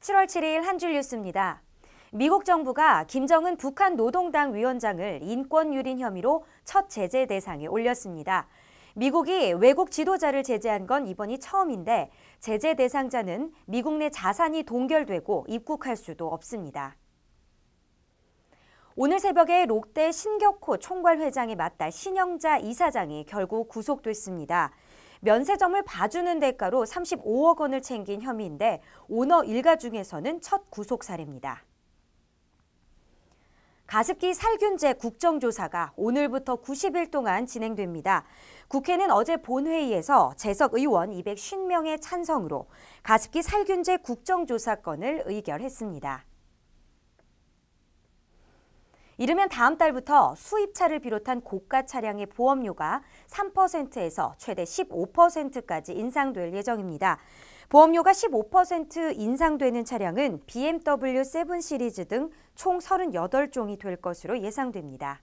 7월 7일 한줄 뉴스입니다. 미국 정부가 김정은 북한 노동당 위원장을 인권 유린 혐의로 첫 제재 대상에 올렸습니다. 미국이 외국 지도자를 제재한 건 이번이 처음인데 제재 대상자는 미국 내 자산이 동결되고 입국할 수도 없습니다. 오늘 새벽에 롯데 신격호 총괄 회장에 맞다 신영자 이사장이 결국 구속됐습니다. 면세점을 봐주는 대가로 35억 원을 챙긴 혐의인데 오너 일가 중에서는 첫 구속 사례입니다. 가습기 살균제 국정조사가 오늘부터 90일 동안 진행됩니다. 국회는 어제 본회의에서 재석 의원 250명의 찬성으로 가습기 살균제 국정조사건을 의결했습니다. 이르면 다음 달부터 수입차를 비롯한 고가 차량의 보험료가 3%에서 최대 15%까지 인상될 예정입니다. 보험료가 15% 인상되는 차량은 BMW 7 시리즈 등 총 38종이 될 것으로 예상됩니다.